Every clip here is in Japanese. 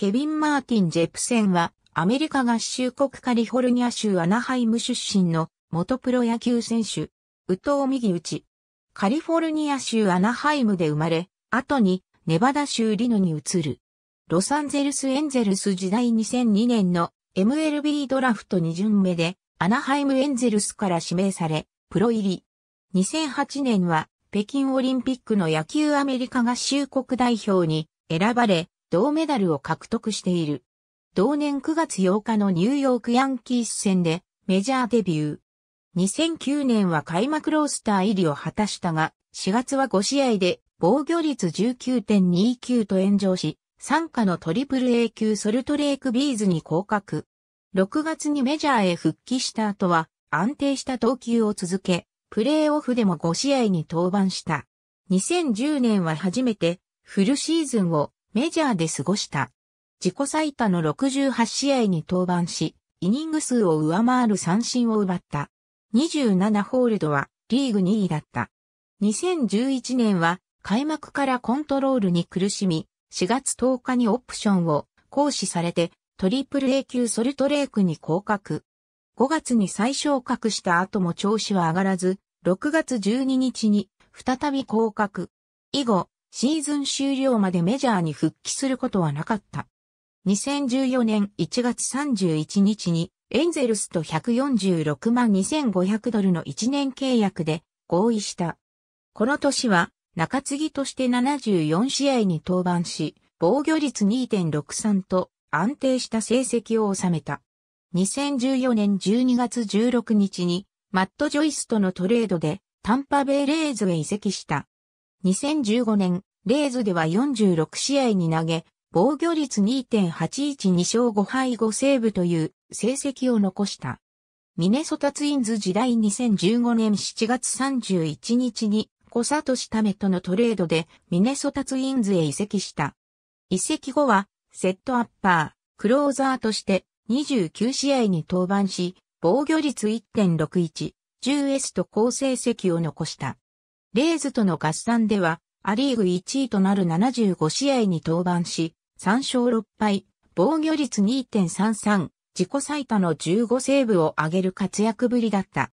ケビン・マーティン・ジェプセンは、アメリカ合衆国カリフォルニア州アナハイム出身の元プロ野球選手、ウミギ右打。カリフォルニア州アナハイムで生まれ、後にネバダ州リノに移る。ロサンゼルスエンゼルス時代2002年の MLB ドラフト2巡目でアナハイムエンゼルスから指名され、プロ入り。2008年は北京オリンピックの野球アメリカ合衆国代表に選ばれ、銅メダルを獲得している。同年9月8日のニューヨークヤンキース戦でメジャーデビュー。2009年は開幕ロースター入りを果たしたが、4月は5試合で防御率19.29と炎上し、参加のトリプル A 級ソルトレイクビーズに降格。6月にメジャーへ復帰した後は安定した投球を続け、プレーオフでも5試合に登板した。2010年は初めてフルシーズンをメジャーで過ごした。自己最多の68試合に登板し、イニング数を上回る三振を奪った。27ホールドはリーグ2位だった。2011年は開幕からコントロールに苦しみ、4月10日にオプションを行使されて、トリプル A 級ソルトレークに降格。5月に再昇格した後も調子は上がらず、6月12日に再び降格。以後、シーズン終了までメジャーに復帰することはなかった。2014年1月31日にエンゼルスと146万2500ドルの1年契約で合意した。この年は中継ぎとして74試合に登板し、防御率2.63と安定した成績を収めた。2014年12月16日にマット・ジョイスとのトレードでタンパベイ・レーズへ移籍した。2015年レーズでは46試合に投げ、防御率2.812勝5敗5セーブという成績を残した。ミネソタツインズ時代2015年7月31日に、コサトシタメとのトレードでミネソタツインズへ移籍した。移籍後は、セットアッパー、クローザーとして29試合に登板し、防御率1.61、10S と高成績を残した。レーズとの合算では、アリーグ1位となる75試合に登板し、3勝6敗、防御率2.33、自己最多の15セーブを挙げる活躍ぶりだった。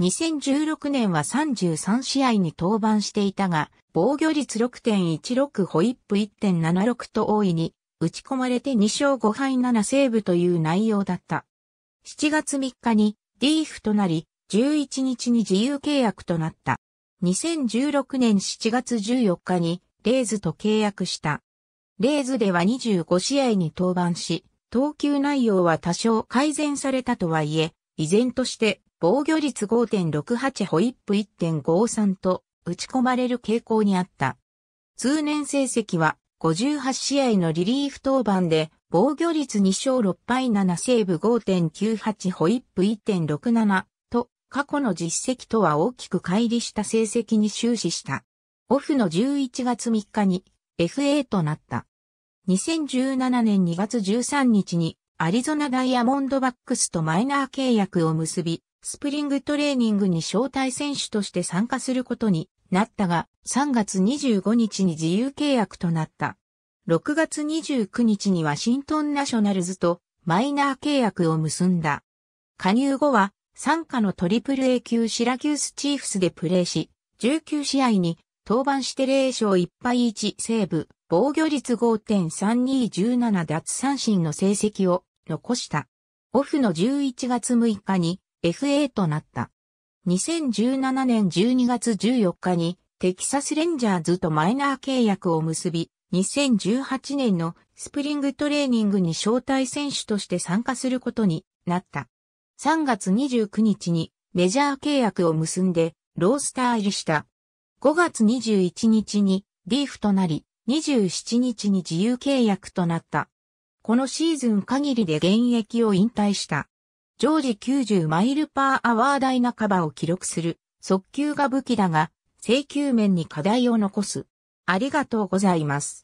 2016年は33試合に登板していたが、防御率6.16ホイップ1.76と大いに、打ち込まれて2勝5敗7セーブという内容だった。7月3日にリーフとなり、11日に自由契約となった。2016年7月14日にレイズと契約した。レイズでは25試合に登板し、投球内容は多少改善されたとはいえ、依然として防御率5.68ホイップ1.53と打ち込まれる傾向にあった。通年成績は58試合のリリーフ登板で防御率2勝6敗7セーブ5.98ホイップ1.67過去の実績とは大きく乖離した成績に終始した。オフの11月3日に FA となった。2017年2月13日にアリゾナダイヤモンドバックスとマイナー契約を結び、スプリングトレーニングに招待選手として参加することになったが、3月25日に自由契約となった。6月29日にワシントンナショナルズとマイナー契約を結んだ。加入後は参加のトリプル A 級シラキュースチーフスでプレーし、19試合に登板して0勝1敗1セーブ、防御率5.3217奪三振の成績を残した。オフの11月6日に FA となった。2017年12月14日にテキサスレンジャーズとマイナー契約を結び、2018年のスプリングトレーニングに招待選手として参加することになった。3月29日にメジャー契約を結んでロースター入りした。5月21日にリーフとなり、27日に自由契約となった。このシーズン限りで現役を引退した。常時90マイルパーアワー台半ばを記録する速球が武器だが、請求面に課題を残す。ありがとうございます。